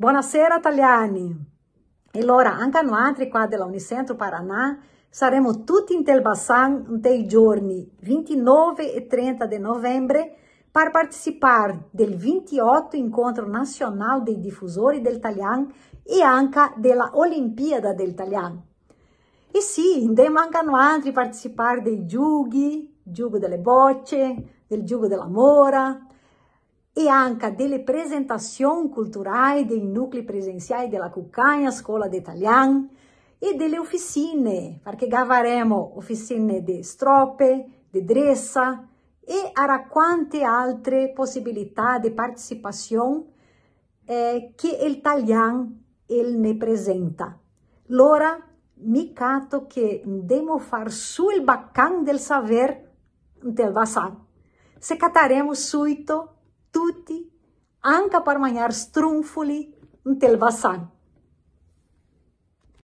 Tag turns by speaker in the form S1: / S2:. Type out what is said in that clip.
S1: Buonasera italiani! E allora, anche noi qua della Unicentro Paraná saremo tutti in Telbassan dei giorni 29 e 30 di novembre per partecipare del 28 incontro nazionale dei diffusori del Talian e anche della Olimpiada del Talian. E sì, andiamo anche noi a partecipare dei giughi, giugo delle bocce, del giugo della mora, e anche delle presentazioni culturali dei nuclei presenziali della Cucagna Scuola d'Italian e delle officine, perché gaveremo officine di strope, di dressa e a quante altre possibilità di partecipazione eh, che il Talian ne presenta. L'ora mi cato che devo fare su il baccan del saver del Vassan. Se cataremo subito tutti, anche per mangiare strunfoli in telvasan.